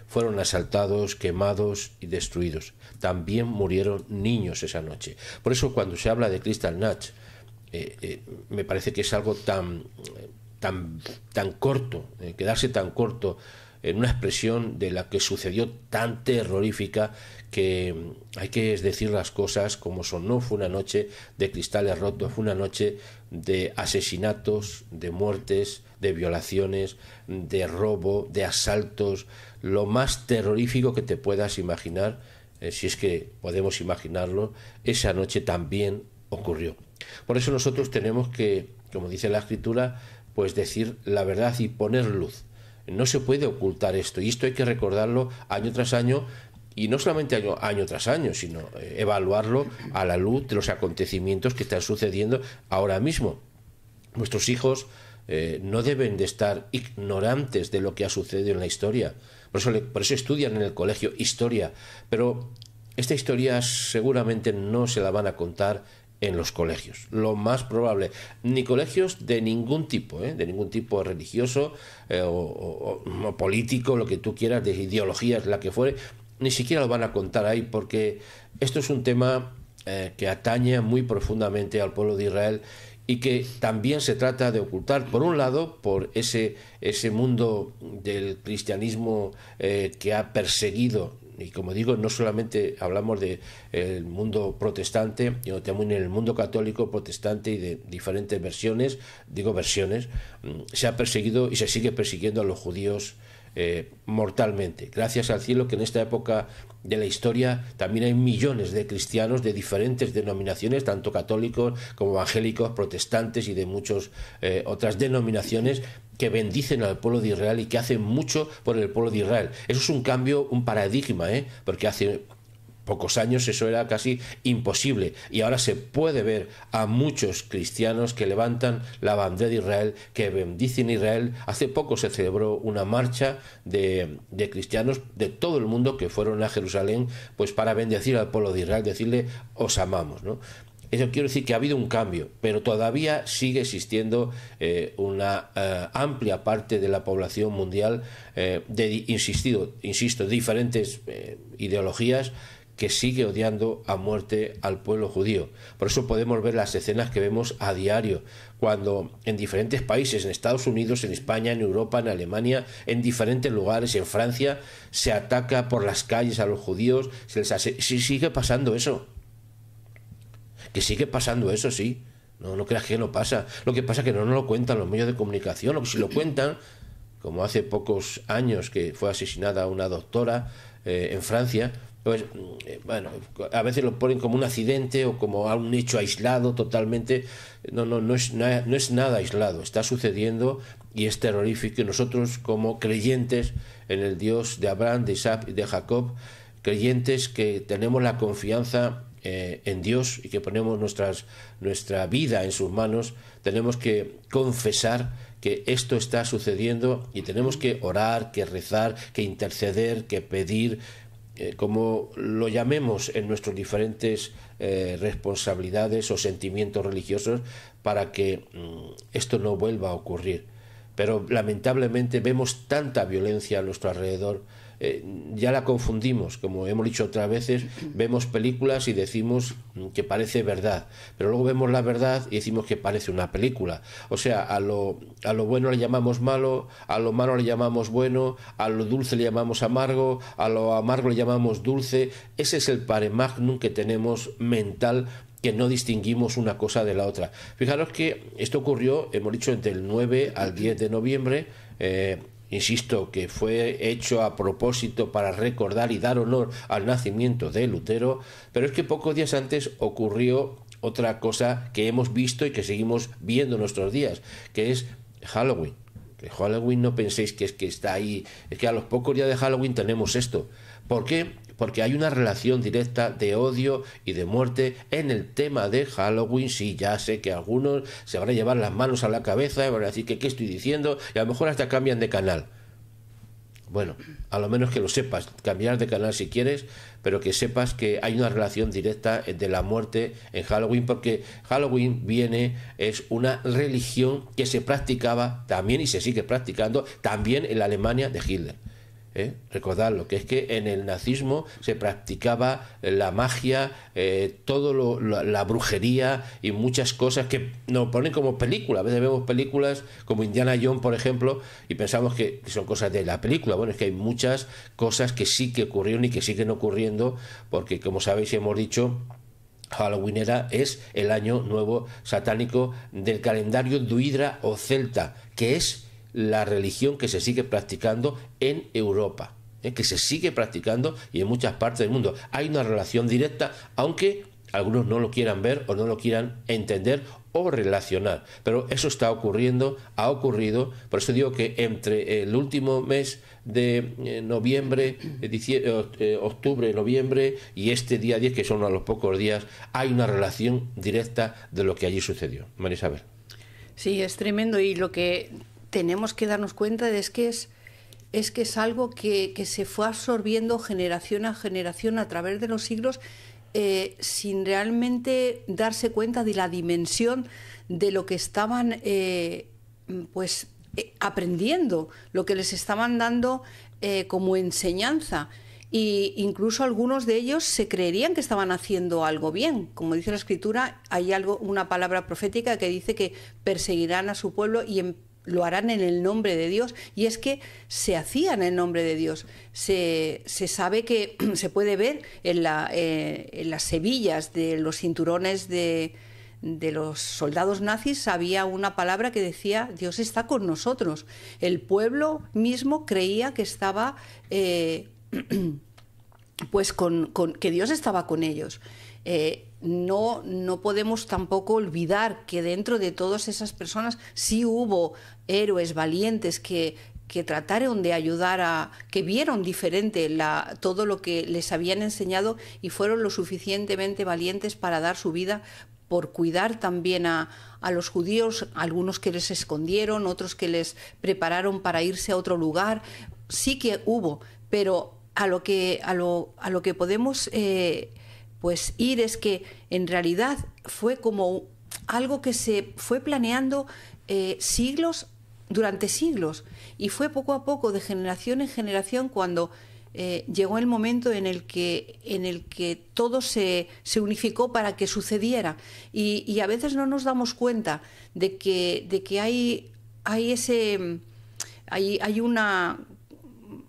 fueron asaltados, quemados y destruidos también murieron niños esa noche. Por eso cuando se habla de Crystal Natch, eh, eh, me parece que es algo tan, tan, tan corto, eh, quedarse tan corto en una expresión de la que sucedió tan terrorífica que hay que decir las cosas como son. No fue una noche de cristales rotos, fue una noche de asesinatos, de muertes, de violaciones, de robo, de asaltos, lo más terrorífico que te puedas imaginar eh, si es que podemos imaginarlo, esa noche también ocurrió. Por eso nosotros tenemos que, como dice la escritura, pues decir la verdad y poner luz. No se puede ocultar esto y esto hay que recordarlo año tras año y no solamente año, tras año, sino eh, evaluarlo a la luz de los acontecimientos que están sucediendo ahora mismo. Nuestros hijos eh, no deben de estar ignorantes de lo que ha sucedido en la historia. Por eso, por eso estudian en el colegio historia. Pero esta historia seguramente no se la van a contar en los colegios, lo más probable, ni colegios de ningún tipo, ¿eh? de ningún tipo religioso eh, o, político, lo que tú quieras, de ideologías, la que fuere, ni siquiera lo van a contar ahí, porque esto es un tema eh, que atañe muy profundamente al pueblo de Israel y que también se trata de ocultar, por un lado, por ese, ese mundo del cristianismo eh, que ha perseguido, y como digo, no solamente hablamos del el mundo protestante, sino también en el mundo católico, protestante y de diferentes versiones, digo versiones, mm, se ha perseguido y se sigue persiguiendo a los judíos eh, mortalmente. Gracias al cielo que en esta época de la historia también hay millones de cristianos de diferentes denominaciones, tanto católicos como evangélicos, protestantes y de muchas eh, otras denominaciones que bendicen al pueblo de Israel y que hacen mucho por el pueblo de Israel. Eso es un cambio, un paradigma, ¿eh? porque hace pocos años eso era casi imposible y ahora se puede ver a muchos cristianos que levantan la bandera de Israel, que bendicen Israel. Hace poco se celebró una marcha de, de cristianos de todo el mundo que fueron a Jerusalén pues para bendecir al pueblo de Israel, decirle os amamos. Eso quiero decir que ha habido un cambio, pero todavía sigue existiendo eh, una eh, amplia parte de la población mundial eh, de, insistido, insisto, diferentes ideologías que sigue odiando a muerte al pueblo judío. Por eso podemos ver las escenas que vemos a diario, cuando en diferentes países, en Estados Unidos, en España, en Europa, en Alemania, en diferentes lugares, en Francia, se ataca por las calles a los judíos, se les sigue pasando eso. Que sigue pasando eso, sí. No, no creas que no pasa. Lo que pasa es que no nos lo cuentan los medios de comunicación, o si lo cuentan, como hace pocos años que fue asesinada una doctora eh, en Francia, pues, mm, eh, bueno, a veces lo ponen como un accidente o como un hecho aislado totalmente. No, no, no es, nada aislado, está sucediendo y es terrorífico. nosotros, como creyentes en el Dios de Abraham, de Isaac y de Jacob, creyentes que tenemos la confianza eh, en Dios y que ponemos nuestras, nuestra vida en sus manos, tenemos que confesar que esto está sucediendo y tenemos que orar, que rezar, que interceder, que pedir eh, como lo llamemos en nuestras diferentes eh, responsabilidades o sentimientos religiosos, para que mm, esto no vuelva a ocurrir. Pero lamentablemente vemos tanta violencia a nuestro alrededor eh, ya la confundimos, como hemos dicho otras veces, vemos películas y decimos que parece verdad, pero luego vemos la verdad y decimos que parece una película. O sea, a lo, a lo bueno le llamamos malo, a lo malo le llamamos bueno, a lo dulce le llamamos amargo, a lo amargo le llamamos dulce. Ese es el pare que tenemos mental que no distinguimos una cosa de la otra. Fijaros que esto ocurrió, hemos dicho, entre el 9 al 10 de noviembre. Eh, insisto, que fue hecho a propósito para recordar y dar honor al nacimiento de Lutero, pero es que pocos días antes ocurrió otra cosa que hemos visto y que seguimos viendo en nuestros días, que es Halloween. Que Halloween no penséis que es que está ahí, es que a los pocos días de Halloween tenemos esto. ¿Por qué? porque hay una relación directa de odio y de muerte en el tema de Halloween. Sí, ya sé que algunos se van a llevar las manos a la cabeza y van a decir que qué estoy diciendo y a lo mejor hasta cambian de canal. Bueno, a lo menos que lo sepas, cambiar de canal si quieres, pero que sepas que hay una relación directa de la muerte en Halloween, porque Halloween viene, es una religión que se practicaba también y se sigue practicando también en la Alemania de Hitler. ¿Eh? lo que es que en el nazismo se practicaba la magia, eh, todo lo, la, brujería y muchas cosas que nos ponen como película. A veces vemos películas como Indiana Jones, por ejemplo, y pensamos que, son cosas de la película. Bueno, es que hay muchas cosas que sí que ocurrieron y que siguen ocurriendo, porque como sabéis, hemos dicho Halloween era, es el año nuevo satánico del calendario duidra o celta, que es la religión que se sigue practicando en Europa, ¿eh? que se sigue practicando y en muchas partes del mundo. Hay una relación directa, aunque algunos no lo quieran ver o no lo quieran entender o relacionar. Pero eso está ocurriendo, ha ocurrido. Por eso digo que entre el último mes de eh, noviembre, eh, octubre, noviembre y este día 10, que son a los pocos días, hay una relación directa de lo que allí sucedió. María Isabel. Sí, es tremendo. Y lo que tenemos que darnos cuenta de es que es, que es algo que, se fue absorbiendo generación a generación a través de los siglos eh, sin realmente darse cuenta de la dimensión de lo que estaban eh, pues eh, aprendiendo, lo que les estaban dando como enseñanza. Y incluso algunos de ellos se creerían que estaban haciendo algo bien. Como dice la escritura, hay algo, una palabra profética que dice que perseguirán a su pueblo y en em, lo harán en el nombre de Dios. Y es que se hacían en el nombre de Dios. Se, sabe que *clears throat* se puede ver en, la, eh, las sevillas de los cinturones de, los soldados nazis había una palabra que decía Dios está con nosotros. El pueblo mismo creía que estaba eh, *clears throat* pues con, que Dios estaba con ellos. Eh, no, no podemos tampoco olvidar que dentro de todas esas personas sí hubo héroes valientes que, que trataron de ayudar a, que vieron diferente la, todo lo que les habían enseñado y fueron lo suficientemente valientes para dar su vida por cuidar también a, los judíos, algunos que les escondieron, otros que les prepararon para irse a otro lugar. Sí que hubo, pero a lo que, a lo, a lo que podemos eh, pues ir es que en realidad fue como algo que se fue planeando eh, siglos durante siglos y fue poco a poco de generación en generación cuando eh, llegó el momento en el que, en el que todo se, unificó para que sucediera. Y, a veces no nos damos cuenta de que, de que hay, hay, ese, hay, hay una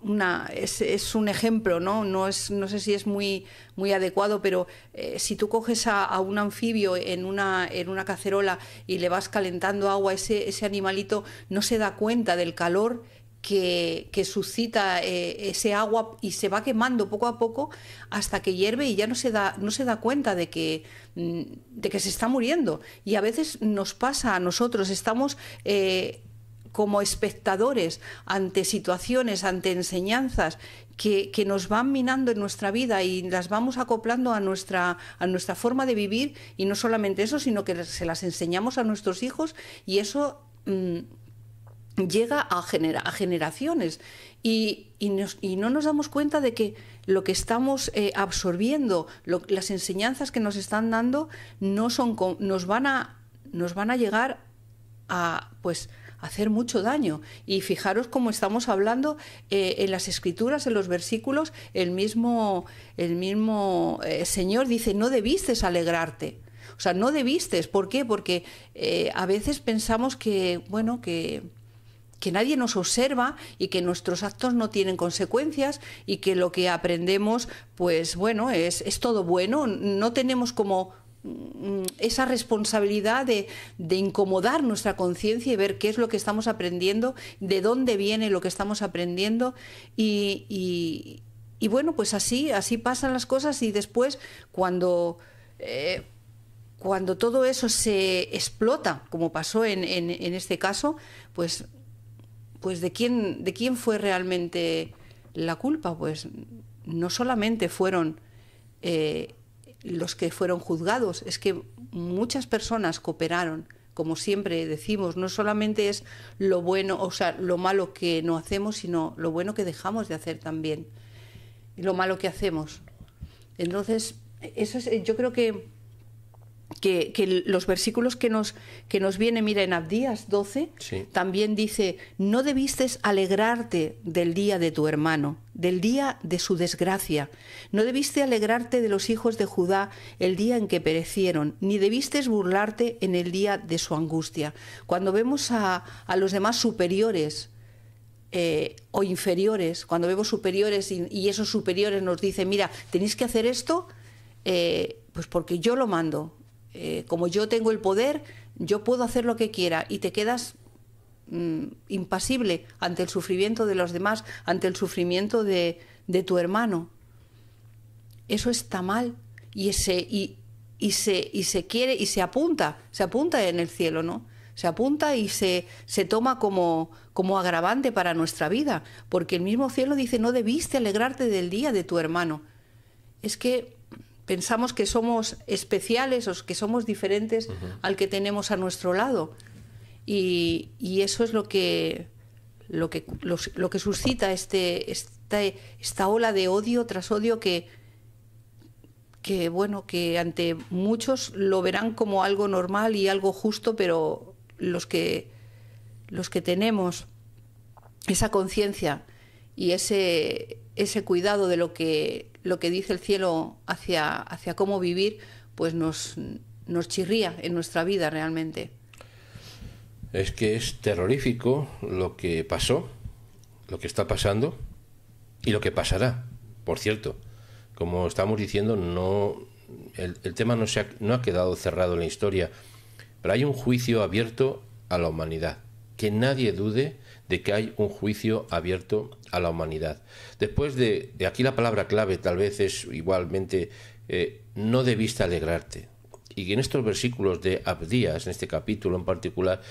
una, es, un ejemplo, ¿no? No, es, no sé si es muy, muy adecuado, pero eh, si tú coges a, un anfibio en una, en una cacerola y le vas calentando agua, ese, ese animalito no se da cuenta del calor que, que, suscita eh, ese agua y se va quemando poco a poco hasta que hierve y ya no se da, no se da cuenta de que, mm, de que se está muriendo. Y a veces nos pasa a nosotros, estamos eh, como espectadores ante situaciones, ante enseñanzas que, nos van minando en nuestra vida y las vamos acoplando a nuestra, a nuestra forma de vivir y no solamente eso, sino que se las enseñamos a nuestros hijos y eso mm, llega a, generaciones y, y, no nos damos cuenta de que lo que estamos eh, absorbiendo, las enseñanzas que nos están dando, no son, nos, van a, nos van a llegar a... pues hacer mucho daño. Y fijaros cómo estamos hablando eh, en las escrituras, en los versículos, el mismo, el mismo eh, Señor dice, no debistes alegrarte. O sea, no debistes. ¿Por qué? Porque eh, a veces pensamos que, bueno, que, que nadie nos observa y que nuestros actos no tienen consecuencias y que lo que aprendemos, pues bueno, es todo bueno. No tenemos como Mm, esa responsabilidad de, de incomodar nuestra conciencia y ver qué es lo que estamos aprendiendo, de dónde viene lo que estamos aprendiendo y, bueno, pues así, así pasan las cosas y después cuando... Eh, cuando todo eso se explota, como pasó en, en, este caso, pues, pues de, quién, de quién fue realmente la culpa, pues no solamente fueron eh, los que fueron juzgados, es que muchas personas cooperaron. Como siempre decimos, no solamente es lo bueno, o sea, lo malo que no hacemos, sino lo bueno que dejamos de hacer también, y lo malo que hacemos. Entonces, eso es, yo creo que que, los versículos que nos, que nos vienen, mira, en Abdías 12, también dice, no debiste alegrarte del día de tu hermano, del día de su desgracia, no debiste alegrarte de los hijos de Judá el día en que perecieron, ni debiste burlarte en el día de su angustia. Cuando vemos a, a los demás superiores, eh, o inferiores, cuando vemos superiores y, esos superiores nos dicen, mira, tenéis que hacer esto, eh, pues porque yo lo mando, eh, como yo tengo el poder, yo puedo hacer lo que quiera y te quedas mm, impasible ante el sufrimiento de los demás, ante el sufrimiento de, tu hermano. Eso está mal y, ese, y, se, y se quiere y se apunta, se apunta en el cielo, ¿no? se apunta y se, se toma como, como, agravante para nuestra vida, porque el mismo cielo dice, no debiste alegrarte del día de tu hermano. Es que pensamos que somos especiales o que somos diferentes al que tenemos a nuestro lado. Y, eso es lo que, lo que, lo, que suscita este, esta esta ola de odio tras odio que, que, bueno, que ante muchos lo verán como algo normal y algo justo, pero los que, los que tenemos esa conciencia y ese, ese cuidado de lo que lo que dice el cielo hacia, hacia cómo vivir, pues nos, nos chirría en nuestra vida realmente. Es que es terrorífico lo que pasó, lo que está pasando y lo que pasará. Por cierto, como estamos diciendo, no el, el tema no, se no ha quedado cerrado en la historia, pero hay un juicio abierto a la humanidad. Que nadie dude de que hay un juicio abierto a la humanidad. Después de, aquí la palabra clave tal vez es igualmente, eh, no debiste alegrarte. Y en estos versículos de Abdías, en este capítulo en particular,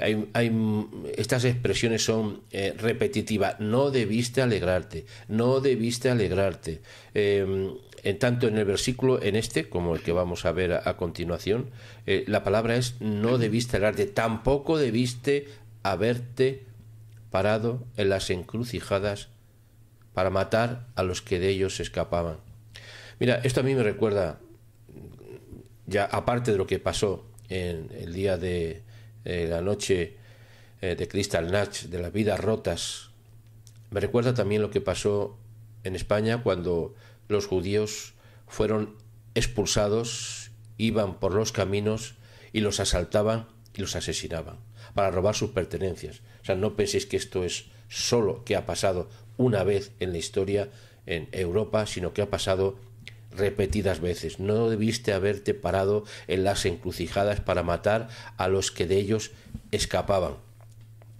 hay, estas expresiones son eh, repetitivas. No debiste alegrarte, no debiste alegrarte. Em, en tanto en el versículo, en este, como el que vamos a ver a, continuación, eh, la palabra es no debiste alegrarte, tampoco debiste haberte parado en las encrucijadas para matar a los que de ellos escapaban. Mira, esto a mí me recuerda, ya aparte de lo que pasó en el día de eh, la noche eh, de Crystal Natch, de las vidas rotas, me recuerda también lo que pasó en España cuando los judíos fueron expulsados, iban por los caminos y los asaltaban y los asesinaban para robar sus pertenencias. O sea, no penséis que esto es solo que ha pasado una vez en la historia en Europa, sino que ha pasado repetidas veces. No debiste haberte parado en las encrucijadas para matar a los que de ellos escapaban.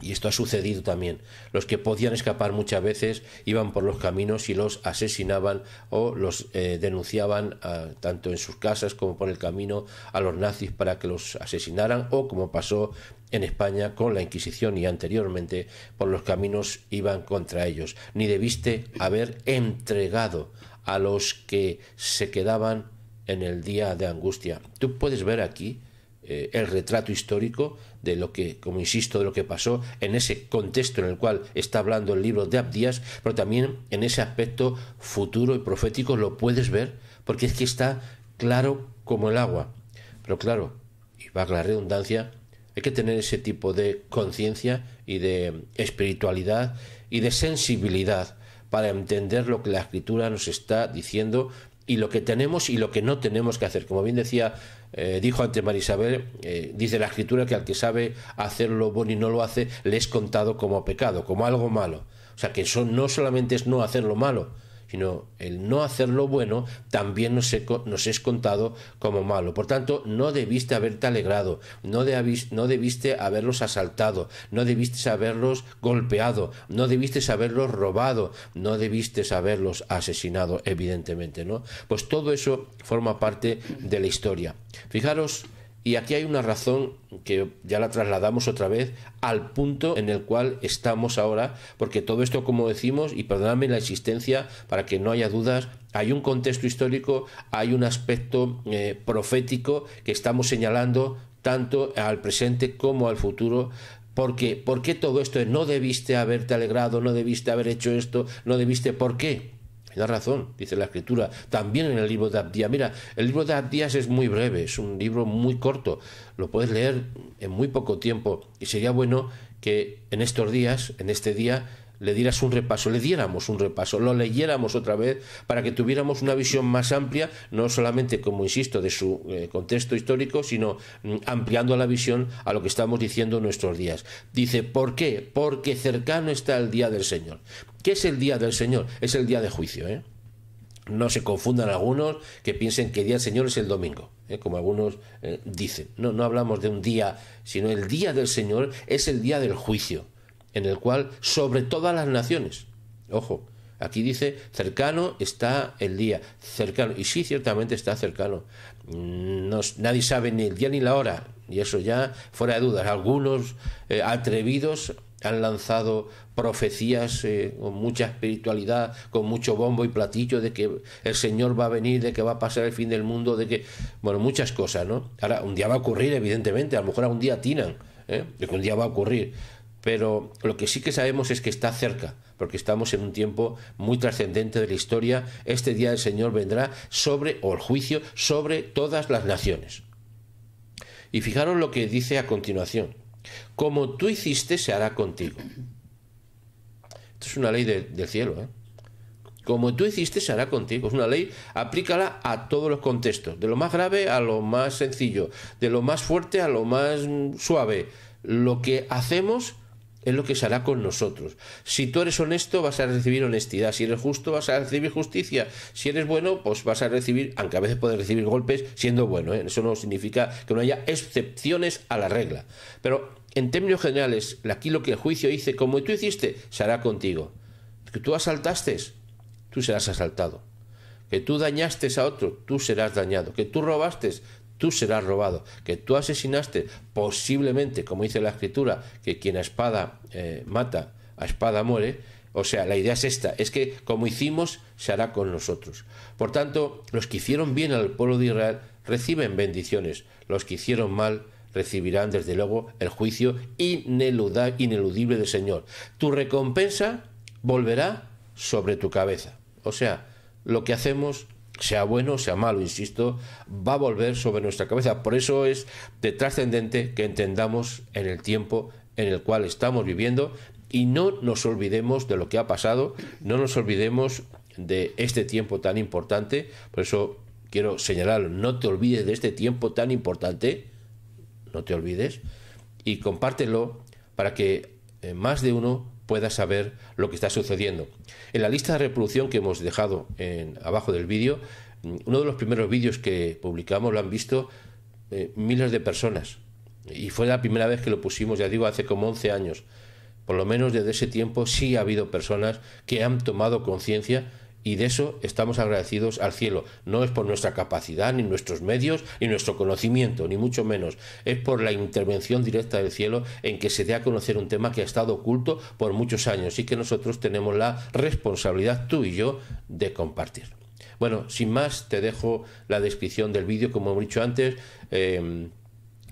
Y esto ha sucedido también. Los que podían escapar muchas veces iban por los caminos y los asesinaban o los eh, denunciaban ah, tanto en sus casas como por el camino a los nazis para que los asesinaran o como pasó en España con la Inquisición y anteriormente por los caminos iban contra ellos. Ni debiste haber entregado a los que se quedaban en el día de angustia. Tú puedes ver aquí eh, el retrato histórico de lo que, como insisto, de lo que pasó en ese contexto en el cual está hablando el libro de Abdías, pero también en ese aspecto futuro y profético lo puedes ver, porque es que está claro como el agua. Pero claro, y va la redundancia, hay que tener ese tipo de conciencia y de espiritualidad y de sensibilidad para entender lo que la escritura nos está diciendo y lo que tenemos y lo que no tenemos que hacer. Como bien decía eh, dijo ante Marisabel, eh, dice la escritura que al que sabe hacer lo bueno y no lo hace, le es contado como pecado, como algo malo. O sea que son no solamente es no hacer lo malo, sino el no hacerlo bueno también nos, es contado como malo. Por tanto, no debiste haberte alegrado, no, no debiste haberlos asaltado, no debiste haberlos golpeado, no debiste haberlos robado, no debiste haberlos asesinado, evidentemente, ¿no? Pues todo eso forma parte de la historia. Fijaros y aquí hay una razón que ya la trasladamos otra vez al punto en el cual estamos ahora, porque todo esto, como decimos, y perdonadme la existencia para que no haya dudas, hay un contexto histórico, hay un aspecto eh, profético que estamos señalando tanto al presente como al futuro, porque ¿por qué todo esto no debiste haberte alegrado, no debiste haber hecho esto, no debiste por qué? Y razón, dice la escritura, también en el libro de Abdías. Mira, el libro de Abdías es muy breve, es un libro muy corto, lo puedes leer en muy poco tiempo y sería bueno que en estos días, en este día, le dieras un repaso, le diéramos un repaso, lo leyéramos otra vez para que tuviéramos una visión más amplia, no solamente, como insisto, de su eh, contexto histórico, sino mm, ampliando la visión a lo que estamos diciendo en nuestros días. Dice, ¿por qué? Porque cercano está el día del Señor. ¿Qué es el día del Señor? Es el día de juicio, ¿eh? No se confundan algunos que piensen que el día del Señor es el domingo, ¿eh? como algunos dicen. No, no hablamos de un día, sino el día del Señor es el día del juicio en el cual sobre todas las naciones, ojo, aquí dice cercano está el día, cercano, y sí, ciertamente está cercano, mm, nadie sabe ni el día ni la hora, y eso ya fuera de dudas, algunos eh, atrevidos han lanzado profecías eh, con mucha espiritualidad, con mucho bombo y platillo de que el Señor va a venir, de que va a pasar el fin del mundo, de que, bueno, muchas cosas, ¿no? Ahora, un día va a ocurrir, evidentemente, a lo mejor a un día atinan, ¿eh? de que un día va a ocurrir, pero lo que sí que sabemos es que está cerca, porque estamos en un tiempo muy trascendente de la historia. Este día el Señor vendrá sobre, o el juicio, sobre todas las naciones. Y fijaros lo que dice a continuación. Como tú hiciste, se hará contigo. Esto es una ley del cielo. ¿eh? Como tú hiciste, se hará contigo. Es una ley, aplícala a todos los contextos. De lo más grave a lo más sencillo. De lo más fuerte a lo más suave. Lo que hacemos es lo que se hará con nosotros. Si tú eres honesto, vas a recibir honestidad. Si eres justo, vas a recibir justicia. Si eres bueno, pues vas a recibir, aunque a veces puedes recibir golpes siendo bueno. ¿eh? Eso no significa que no haya excepciones a la regla. Pero en términos generales, aquí lo que el juicio dice, como tú hiciste, se hará contigo. Que tú asaltaste, tú serás asaltado. Que tú dañaste a otro, tú serás dañado. Que tú robaste, tú serás robado, que tú asesinaste posiblemente, como dice la escritura, que quien a espada eh, mata, a espada muere. O sea, la idea es esta, es que como hicimos, se hará con nosotros. Por tanto, los que hicieron bien al pueblo de Israel reciben bendiciones, los que hicieron mal recibirán desde luego el juicio ineludible del Señor. Tu recompensa volverá sobre tu cabeza. O sea, lo que hacemos sea bueno, sea malo, insisto, va a volver sobre nuestra cabeza. Por eso es de trascendente que entendamos en el tiempo en el cual estamos viviendo y no nos olvidemos de lo que ha pasado, no nos olvidemos de este tiempo tan importante. Por eso quiero señalar, no te olvides de este tiempo tan importante, no te olvides, y compártelo para que eh, más de uno pueda saber lo que está sucediendo. En la lista de reproducción que hemos dejado en, abajo del vídeo, mm, uno de los primeros vídeos que publicamos lo han visto eh, miles de personas. Y fue la primera vez que lo pusimos, ya digo, hace como 11 años. Por lo menos desde ese tiempo sí ha habido personas que han tomado conciencia y de eso estamos agradecidos al cielo. No es por nuestra capacidad, ni nuestros medios, ni nuestro conocimiento, ni mucho menos. Es por la intervención directa del cielo en que se dé a conocer un tema que ha estado oculto por muchos años y que nosotros tenemos la responsabilidad, tú y yo, de compartir. Bueno, sin más, te dejo la descripción del vídeo, como hemos dicho antes. Em,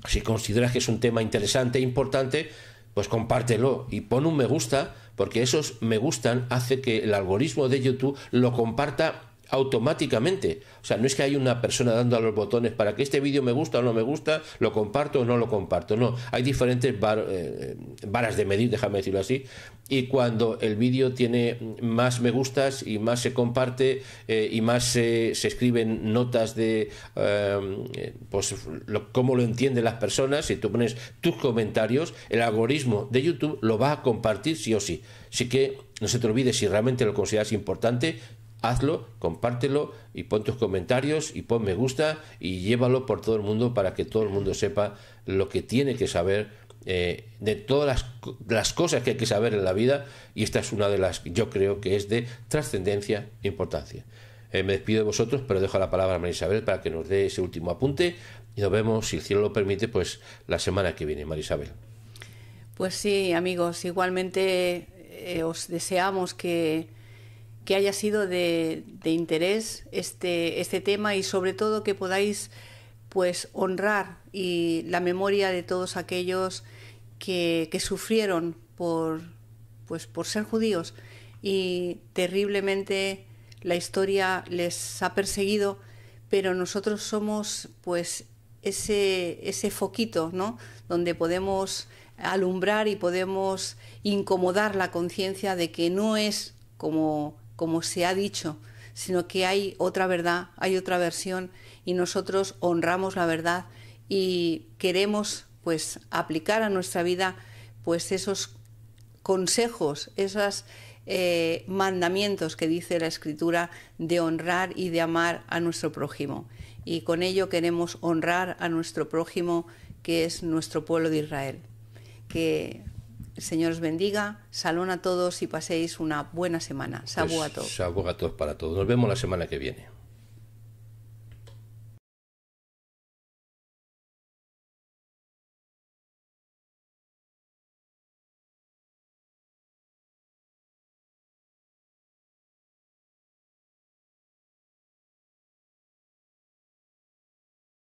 si consideras que es un tema interesante e importante, pues compártelo y pon un me gusta porque esos me gustan hace que el algoritmo de YouTube lo comparta automáticamente. O sea, no es que hay una persona dando a los botones para que este vídeo me gusta o no me gusta, lo comparto o no lo comparto. No, hay diferentes eh, eh, varas de medir, déjame decirlo así. Y cuando el vídeo tiene más me gustas y más se comparte eh, y más se escriben notas de pues, cómo lo entienden las personas, si tú pones tus comentarios, el algoritmo de YouTube lo va a compartir sí o sí. Así que no se te olvide si realmente lo consideras importante, hazlo, compártelo y pon tus comentarios y pon me gusta y llévalo por todo el mundo para que todo el mundo sepa lo que tiene que saber eh, de todas las, cosas que hay que saber en la vida y esta es una de las que yo creo que es de trascendencia e importancia. Eh, me despido de vosotros, pero dejo la palabra a María Isabel para que nos dé ese último apunte y nos vemos, si el cielo lo permite, pues la semana que viene, María Isabel. Pues sí, amigos, igualmente eh, os deseamos que, que haya sido de, interés este, este tema y sobre todo que podáis pues honrar y la memoria de todos aquellos que, sufrieron por, pues, por ser judíos y terriblemente la historia les ha perseguido, pero nosotros somos pues ese, ese foquito, ¿no? Donde podemos alumbrar y podemos incomodar la conciencia de que no es como como se ha dicho, sino que hay otra verdad, hay otra versión y nosotros honramos la verdad y queremos pues aplicar a nuestra vida pues esos consejos, esos eh, mandamientos que dice la escritura de honrar y de amar a nuestro prójimo. Y con ello queremos honrar a nuestro prójimo que es nuestro pueblo de Israel. Que Señor os bendiga. Salón a todos y paséis una buena semana. Sabu pues a todos. a todos para todos. Nos vemos la semana que viene.